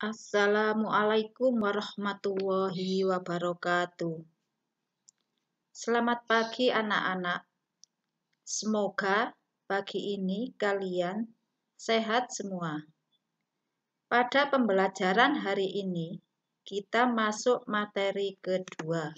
Assalamualaikum warahmatullahi wabarakatuh. Selamat pagi, anak-anak. Semoga pagi ini kalian sehat semua. Pada pembelajaran hari ini, kita masuk materi kedua.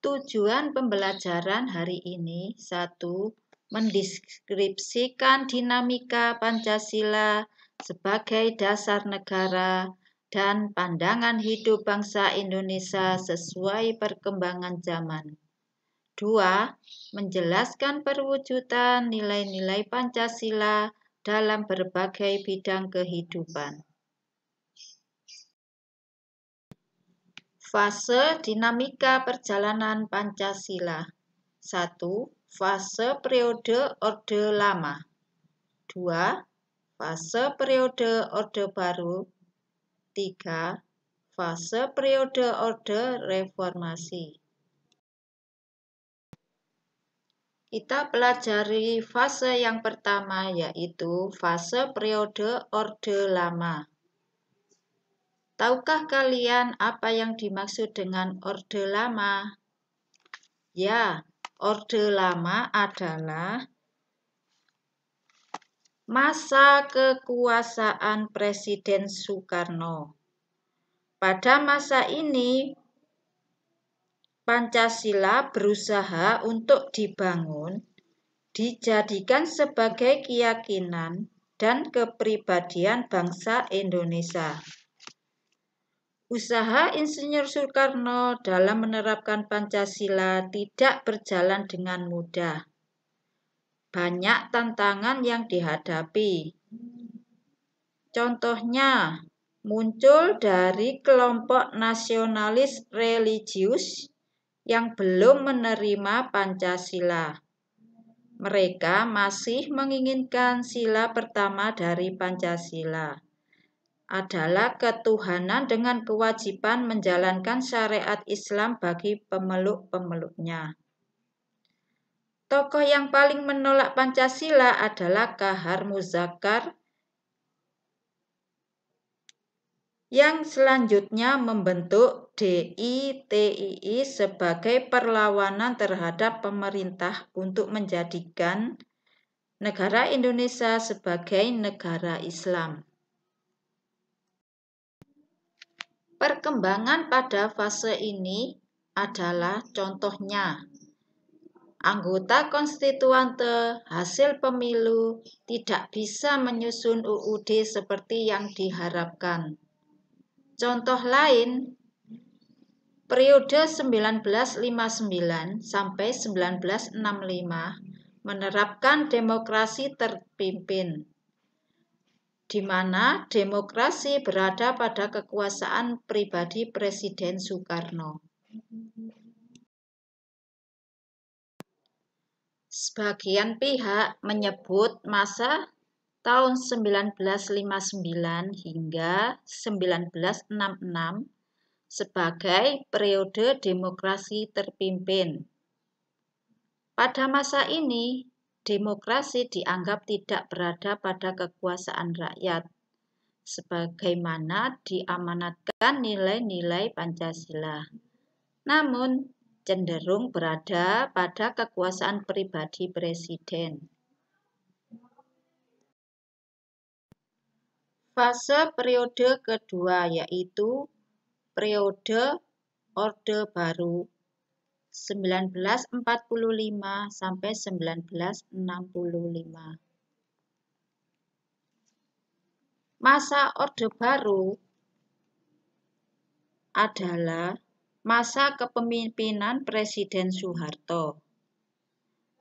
Tujuan pembelajaran hari ini satu mendeskripsikan dinamika Pancasila sebagai dasar negara dan pandangan hidup bangsa Indonesia sesuai perkembangan zaman. Dua Menjelaskan perwujudan nilai-nilai Pancasila dalam berbagai bidang kehidupan. Fase Dinamika Perjalanan Pancasila satu fase periode Orde Lama. 2. Fase periode Orde Baru. 3. Fase periode Orde Reformasi. Kita pelajari fase yang pertama yaitu fase periode Orde Lama. Tahukah kalian apa yang dimaksud dengan Orde Lama? Ya, Orde Lama adalah masa kekuasaan Presiden Soekarno. Pada masa ini, Pancasila berusaha untuk dibangun, dijadikan sebagai keyakinan dan kepribadian bangsa Indonesia. Usaha Insinyur Soekarno dalam menerapkan Pancasila tidak berjalan dengan mudah. Banyak tantangan yang dihadapi. Contohnya, muncul dari kelompok nasionalis religius yang belum menerima Pancasila. Mereka masih menginginkan sila pertama dari Pancasila adalah ketuhanan dengan kewajiban menjalankan syariat Islam bagi pemeluk-pemeluknya. Tokoh yang paling menolak Pancasila adalah Kahar Muzakkar yang selanjutnya membentuk DITII sebagai perlawanan terhadap pemerintah untuk menjadikan negara Indonesia sebagai negara Islam. Perkembangan pada fase ini adalah contohnya anggota konstituante hasil pemilu tidak bisa menyusun UUD seperti yang diharapkan. Contoh lain, periode 1959 sampai 1965 menerapkan demokrasi terpimpin di mana demokrasi berada pada kekuasaan pribadi Presiden Soekarno. Sebagian pihak menyebut masa tahun 1959 hingga 1966 sebagai periode demokrasi terpimpin. Pada masa ini, demokrasi dianggap tidak berada pada kekuasaan rakyat, sebagaimana diamanatkan nilai-nilai Pancasila. Namun, cenderung berada pada kekuasaan pribadi presiden. Fase periode kedua yaitu periode Orde Baru 1945 sampai 1965. Masa Orde Baru adalah masa kepemimpinan Presiden Soeharto.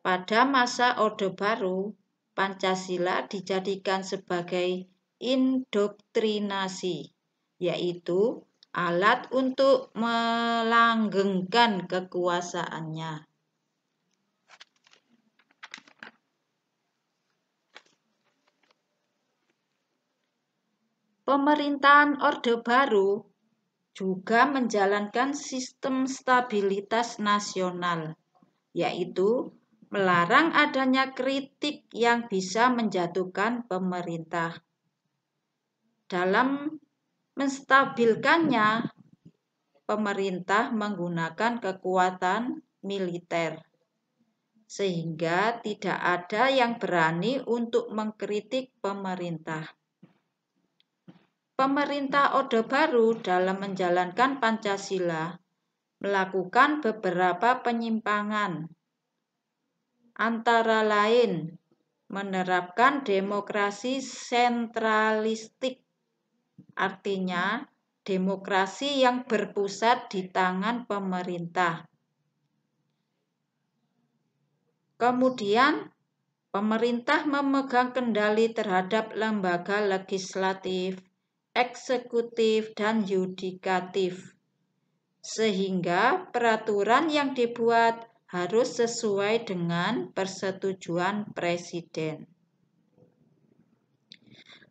Pada masa Orde Baru, Pancasila dijadikan sebagai indoktrinasi, yaitu alat untuk melanggengkan kekuasaannya. Pemerintahan Orde Baru juga menjalankan sistem stabilitas nasional, yaitu melarang adanya kritik yang bisa menjatuhkan pemerintah. Dalam menstabilkannya, pemerintah menggunakan kekuatan militer, sehingga tidak ada yang berani untuk mengkritik pemerintah. Pemerintah Orde Baru dalam menjalankan Pancasila melakukan beberapa penyimpangan, antara lain menerapkan demokrasi sentralistik Artinya, demokrasi yang berpusat di tangan pemerintah. Kemudian, pemerintah memegang kendali terhadap lembaga legislatif, eksekutif, dan yudikatif, sehingga peraturan yang dibuat harus sesuai dengan persetujuan presiden.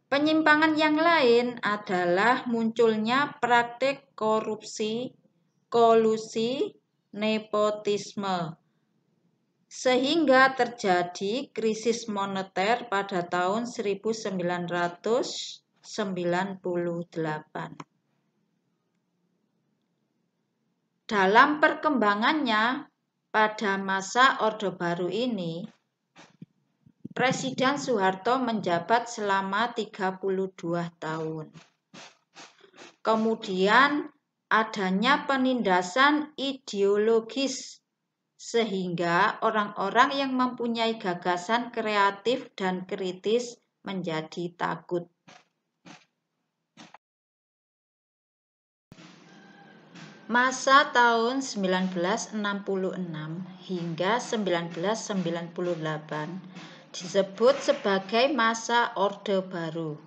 Penyimpangan yang lain adalah munculnya praktik korupsi, kolusi, nepotisme. Sehingga terjadi krisis moneter pada tahun 1998. Dalam perkembangannya pada masa Orde Baru ini, Presiden Soeharto menjabat selama 32 tahun. Kemudian adanya penindasan ideologis sehingga orang-orang yang mempunyai gagasan kreatif dan kritis menjadi takut. Masa tahun 1966 hingga 1998 disebut sebagai masa Orde Baru.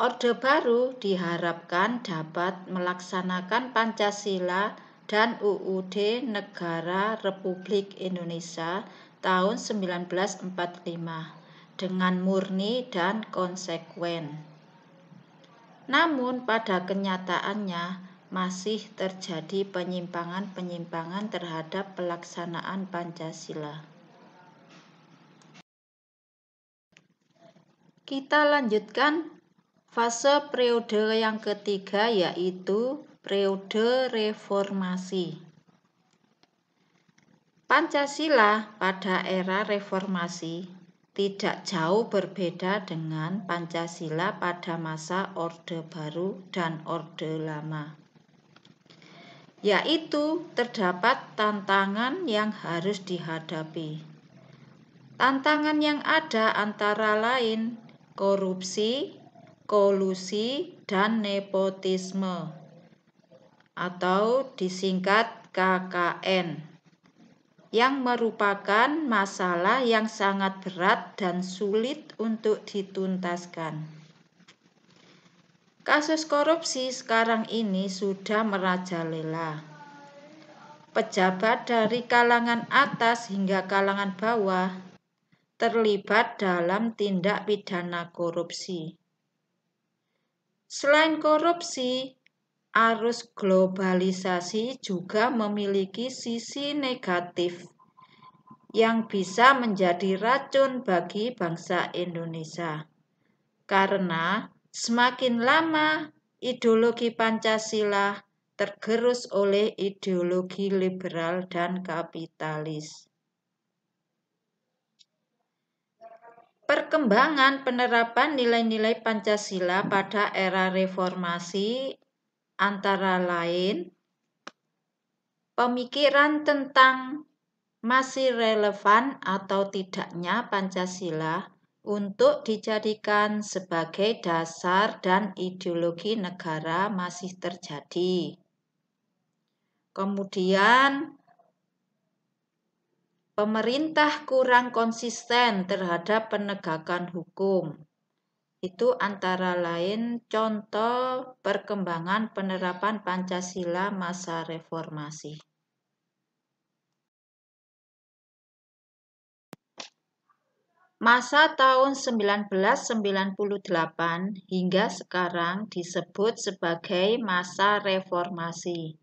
Orde Baru diharapkan dapat melaksanakan Pancasila dan UUD Negara Republik Indonesia tahun 1945 dengan murni dan konsekuen. Namun pada kenyataannya masih terjadi penyimpangan-penyimpangan terhadap pelaksanaan Pancasila. Kita lanjutkan fase periode yang ketiga yaitu periode reformasi. Pancasila pada era reformasi tidak jauh berbeda dengan Pancasila pada masa Orde Baru dan Orde Lama, yaitu terdapat tantangan yang harus dihadapi. Tantangan yang ada antara lain korupsi, kolusi, dan nepotisme atau disingkat KKN yang merupakan masalah yang sangat berat dan sulit untuk dituntaskan. Kasus korupsi sekarang ini sudah merajalela. Pejabat dari kalangan atas hingga kalangan bawah terlibat dalam tindak pidana korupsi. Selain korupsi, arus globalisasi juga memiliki sisi negatif yang bisa menjadi racun bagi bangsa Indonesia. Karena semakin lama ideologi Pancasila tergerus oleh ideologi liberal dan kapitalis. Perkembangan penerapan nilai-nilai Pancasila pada era reformasi antara lain pemikiran tentang masih relevan atau tidaknya Pancasila untuk dijadikan sebagai dasar dan ideologi negara masih terjadi. Kemudian pemerintah kurang konsisten terhadap penegakan hukum. Itu antara lain contoh perkembangan penerapan Pancasila masa reformasi. Masa tahun 1998 hingga sekarang disebut sebagai masa reformasi.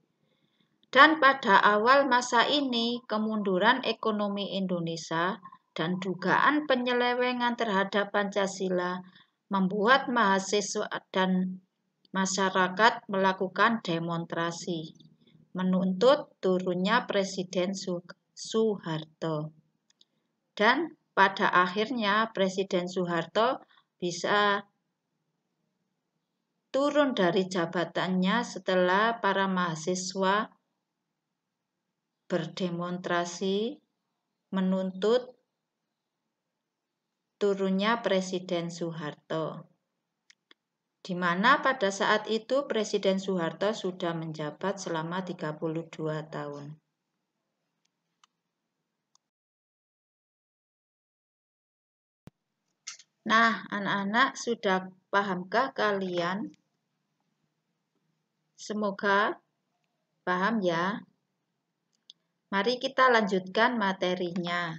Dan pada awal masa ini, kemunduran ekonomi Indonesia dan dugaan penyelewengan terhadap Pancasila membuat mahasiswa dan masyarakat melakukan demonstrasi menuntut turunnya Presiden Soeharto. Dan pada akhirnya Presiden Soeharto bisa turun dari jabatannya setelah para mahasiswa berdemonstrasi menuntut turunnya Presiden Soeharto. Di mana pada saat itu Presiden Soeharto sudah menjabat selama 32 tahun. Nah, anak-anak sudah pahamkah kalian? Semoga paham ya. Mari kita lanjutkan materinya.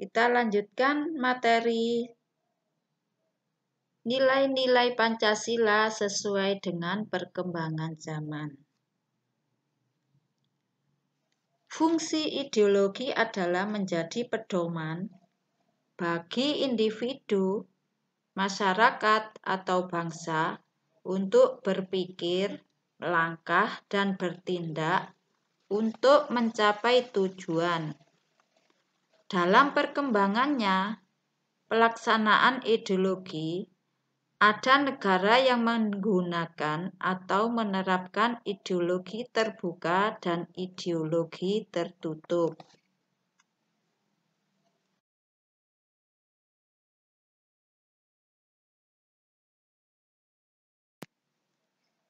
Kita lanjutkan materi nilai-nilai Pancasila sesuai dengan perkembangan zaman. Fungsi ideologi adalah menjadi pedoman bagi individu, masyarakat, atau bangsa untuk berpikir, langkah dan bertindak untuk mencapai tujuan. Dalam perkembangannya, pelaksanaan ideologi ada negara yang menggunakan atau menerapkan ideologi terbuka dan ideologi tertutup.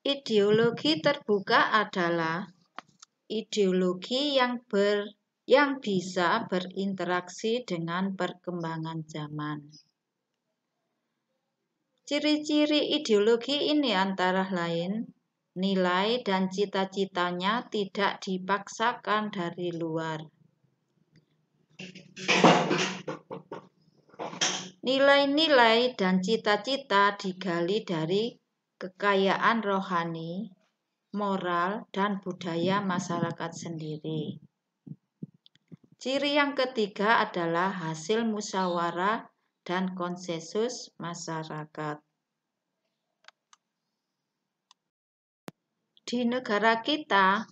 Ideologi terbuka adalah ideologi yang ber yang bisa berinteraksi dengan perkembangan zaman. Ciri-ciri ideologi ini antara lain nilai dan cita-citanya tidak dipaksakan dari luar. Nilai-nilai dan cita-cita digali dari kekayaan rohani, moral, dan budaya masyarakat sendiri. Ciri yang ketiga adalah hasil musyawarah dan konsensus masyarakat. Di negara kita,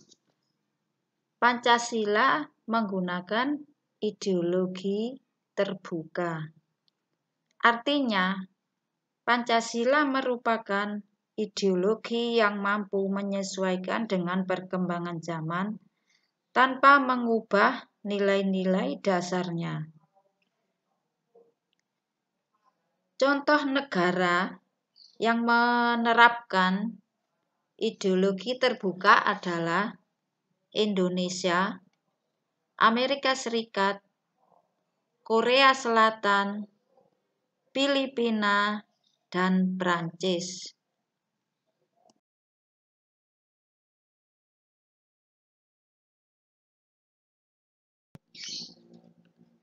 Pancasila menggunakan ideologi terbuka. Artinya, Pancasila merupakan ideologi yang mampu menyesuaikan dengan perkembangan zaman tanpa mengubah nilai-nilai dasarnya. Contoh negara yang menerapkan ideologi terbuka adalah Indonesia, Amerika Serikat, Korea Selatan, Filipina, dan Prancis.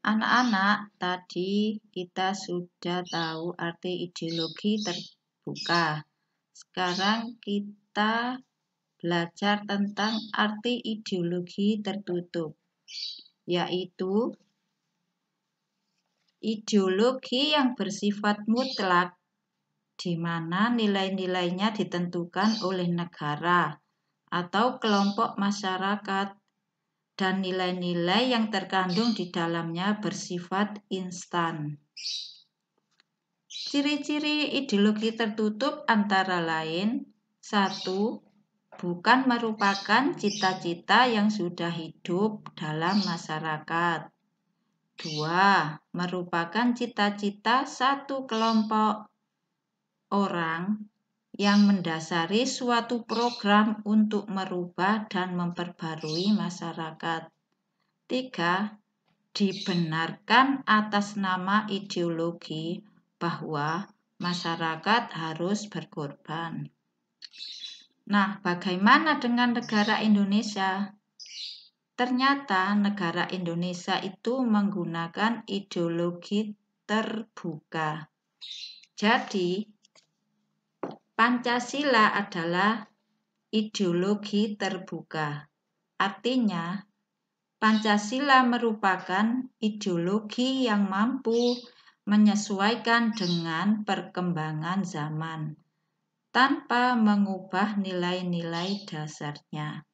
Anak-anak, tadi kita sudah tahu arti ideologi terbuka. Sekarang kita belajar tentang arti ideologi tertutup, yaitu ideologi yang bersifat mutlak di mana nilai-nilainya ditentukan oleh negara atau kelompok masyarakat dan nilai-nilai yang terkandung di dalamnya bersifat instan. Ciri-ciri ideologi tertutup antara lain satu, Bukan merupakan cita-cita yang sudah hidup dalam masyarakat. dua, Merupakan cita-cita satu kelompok orang yang mendasari suatu program untuk merubah dan memperbarui masyarakat. Tiga, Dibenarkan atas nama ideologi bahwa masyarakat harus berkorban. Nah, bagaimana dengan negara Indonesia? Ternyata negara Indonesia itu menggunakan ideologi terbuka. Jadi, Pancasila adalah ideologi terbuka. Artinya, Pancasila merupakan ideologi yang mampu menyesuaikan dengan perkembangan zaman tanpa mengubah nilai-nilai dasarnya.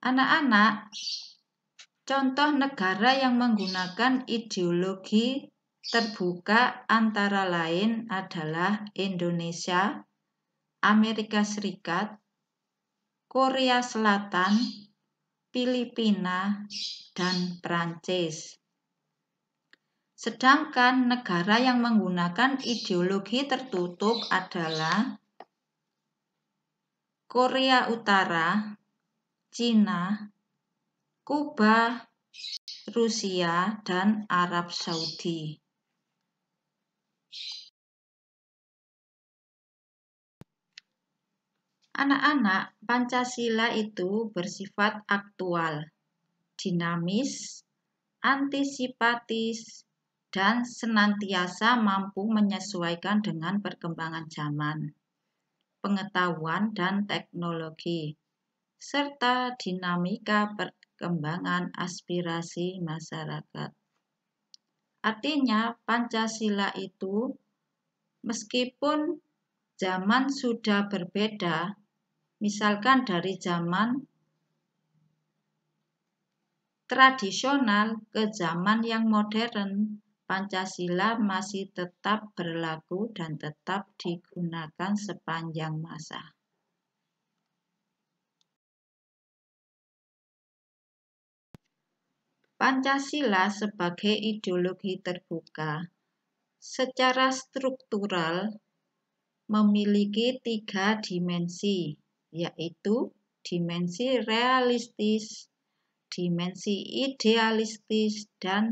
Anak-anak, contoh negara yang menggunakan ideologi terbuka antara lain adalah Indonesia, Amerika Serikat, Korea Selatan, Filipina, dan Perancis. Sedangkan negara yang menggunakan ideologi tertutup adalah Korea Utara, Cina, Kuba, Rusia, dan Arab Saudi. Anak-anak, Pancasila itu bersifat aktual, dinamis, antisipatis, dan senantiasa mampu menyesuaikan dengan perkembangan zaman, pengetahuan, dan teknologi, serta dinamika perkembangan aspirasi masyarakat. Artinya, Pancasila itu meskipun zaman sudah berbeda, Misalkan dari zaman tradisional ke zaman yang modern, Pancasila masih tetap berlaku dan tetap digunakan sepanjang masa. Pancasila sebagai ideologi terbuka secara struktural memiliki tiga dimensi, yaitu dimensi realistis, dimensi idealistis, dan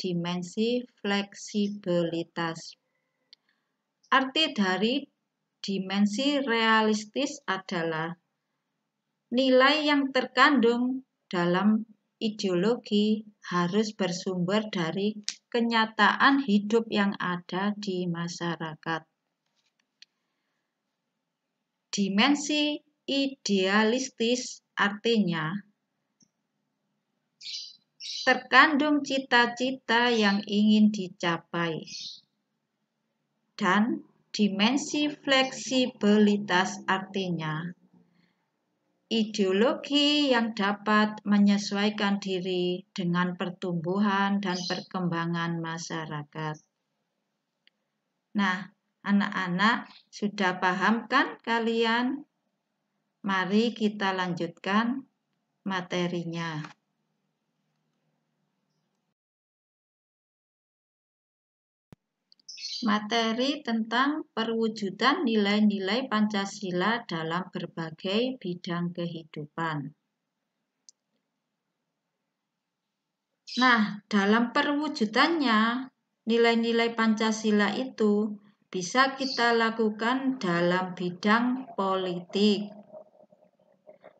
dimensi fleksibilitas. Arti dari dimensi realistis adalah nilai yang terkandung dalam ideologi harus bersumber dari kenyataan hidup yang ada di masyarakat. Dimensi idealistis artinya terkandung cita-cita yang ingin dicapai dan dimensi fleksibilitas artinya ideologi yang dapat menyesuaikan diri dengan pertumbuhan dan perkembangan masyarakat. Nah, anak-anak sudah paham kan kalian Mari kita lanjutkan materinya. Materi tentang perwujudan nilai-nilai Pancasila dalam berbagai bidang kehidupan. Nah, dalam perwujudannya, nilai-nilai Pancasila itu bisa kita lakukan dalam bidang politik,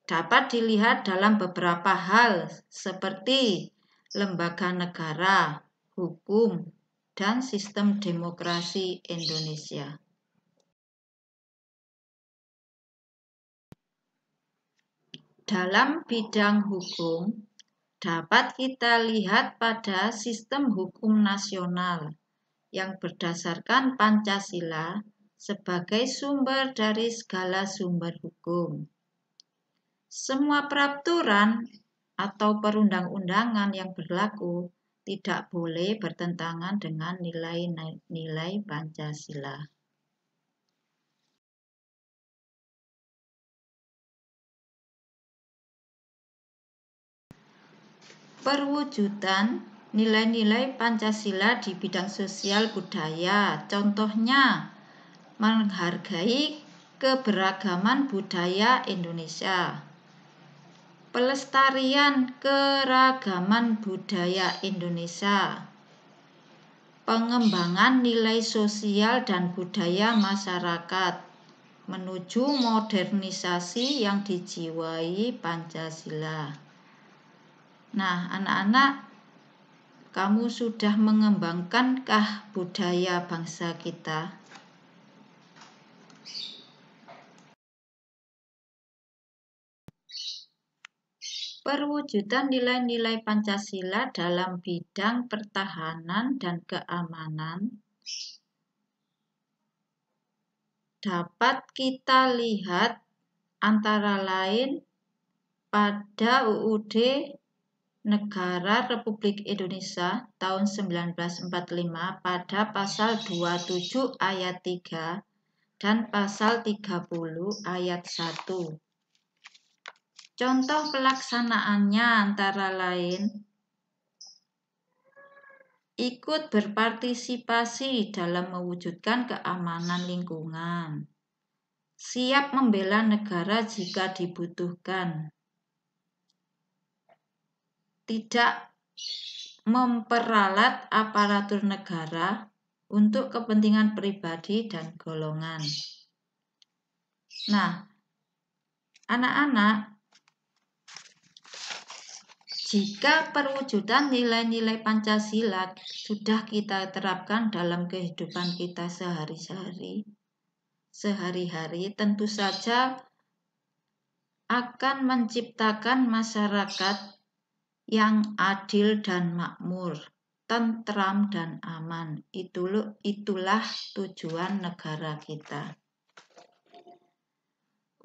dapat dilihat dalam beberapa hal seperti lembaga negara, hukum, dan sistem demokrasi Indonesia. Dalam bidang hukum, dapat kita lihat pada sistem hukum nasional yang berdasarkan Pancasila sebagai sumber dari segala sumber hukum semua peraturan atau perundang-undangan yang berlaku tidak boleh bertentangan dengan nilai-nilai Pancasila. Perwujudan nilai-nilai Pancasila di bidang sosial budaya, contohnya menghargai keberagaman budaya Indonesia pelestarian keragaman budaya Indonesia, pengembangan nilai sosial dan budaya masyarakat menuju modernisasi yang dijiwai Pancasila. Nah, anak-anak, kamu sudah mengembangkankah budaya bangsa kita? Perwujudan nilai-nilai Pancasila dalam bidang pertahanan dan keamanan dapat kita lihat antara lain pada UUD Negara Republik Indonesia tahun 1945 pada pasal 27 ayat 3 dan pasal 30 ayat 1 Contoh pelaksanaannya antara lain ikut berpartisipasi dalam mewujudkan keamanan lingkungan, siap membela negara jika dibutuhkan, tidak memperalat aparatur negara untuk kepentingan pribadi dan golongan. Nah, anak-anak jika perwujudan nilai-nilai Pancasila sudah kita terapkan dalam kehidupan kita sehari-hari, sehari-hari tentu saja akan menciptakan masyarakat yang adil dan makmur, tentram dan aman. Itulah, itulah tujuan negara kita.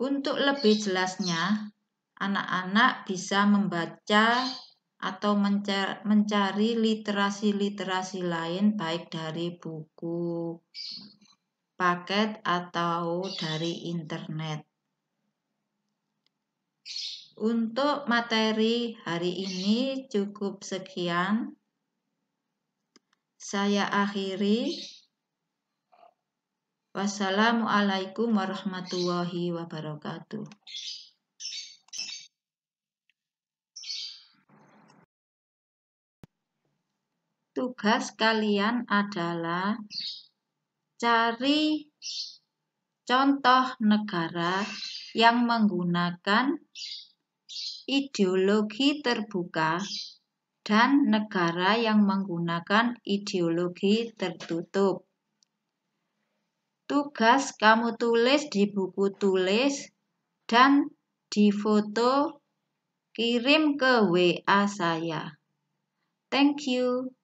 Untuk lebih jelasnya, anak-anak bisa membaca atau mencari literasi-literasi lain baik dari buku, paket atau dari internet. Untuk materi hari ini cukup sekian. Saya akhiri. Wassalamualaikum warahmatullahi wabarakatuh. tugas kalian adalah cari contoh negara yang menggunakan ideologi terbuka dan negara yang menggunakan ideologi tertutup. Tugas kamu tulis di buku tulis dan di foto kirim ke WA saya. Thank you.